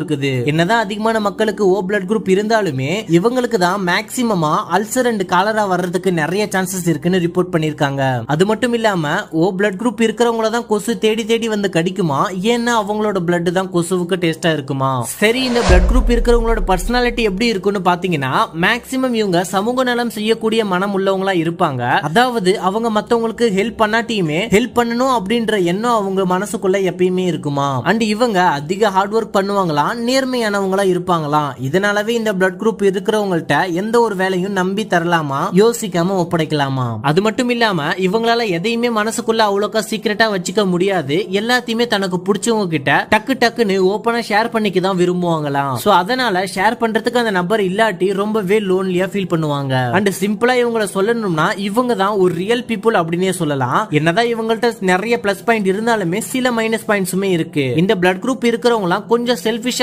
இருக்குது என்னதான் அதிகமான மக்களுக்கு ஓ பிளட் குரூப் இருந்தாலுமே இவங்களுக்கு தான் மேக்சிமமா அல்சர் அண்ட் காலரா வர்றதுக்கு நிறைய சான்சஸ் இருக்குன்னு ரிப்போர்ட் பண்ணிருக்காங்க அது மட்டும் இல்லாம ஓ பிளட் குரூப் இருக்கிறவங்கள தான் கொசு தேடி தேடி வந்து கடிக்குமா ஏன்னா அவங்களோட பிளட் தான் கொசுவுக்கு டேஸ்டா இருக்குமா சரி இந்த பிளட் குரூப் இருக்கிறவங்களோட பர்சனாலிட்டி எப்படி இருக்குன்னு பாத்தீங்கன்னா மேக்சிமம் இவங்க சமூக நலம் செய்யக்கூடிய மனம் உள்ளவங்களா இருப்பாங்க அதாவது அவங்க மத்தவங்களுக்கு ஹெல்ப் பண்ணாட்டியுமே ஹெல்ப் பண்ணணும் அப்படின்ற எண்ணம் அவங்க மனசுக்குள்ள எப்பயுமே இருக்குமா அண்ட் இவங்க அதிக ஹார்ட் ஒர்க் பண்ணுவாங்களா தான் நேர்மையானவங்களா இருப்பாங்களாம் இதனாலவே இந்த பிளட் குரூப் இருக்கிறவங்கள்ட்ட எந்த ஒரு வேலையும் நம்பி தரலாமா யோசிக்காம ஒப்படைக்கலாமா அது மட்டும் இல்லாம இவங்களால எதையுமே மனசுக்குள்ள அவ்வளோக்கா சீக்கிரட்டா வச்சுக்க முடியாது எல்லாத்தையுமே தனக்கு பிடிச்சவங்க கிட்ட டக்கு டக்குன்னு ஓப்பனா ஷேர் பண்ணிக்க தான் விரும்புவாங்களாம் சோ அதனால ஷேர் பண்றதுக்கு அந்த நபர் இல்லாட்டி ரொம்பவே லோன்லியா ஃபீல் பண்ணுவாங்க அண்ட் சிம்பிளா இவங்கள சொல்லணும்னா இவங்க தான் ஒரு ரியல் பீப்புள் அப்படின்னே சொல்லலாம் என்னதான் இவங்கள்ட்ட நிறைய பிளஸ் பாயிண்ட் இருந்தாலுமே சில மைனஸ் பாயிண்ட்ஸுமே இருக்கு இந்த பிளட் குரூப் இருக்கிறவங்க கொஞ்சம் செல்ஃபிஷ்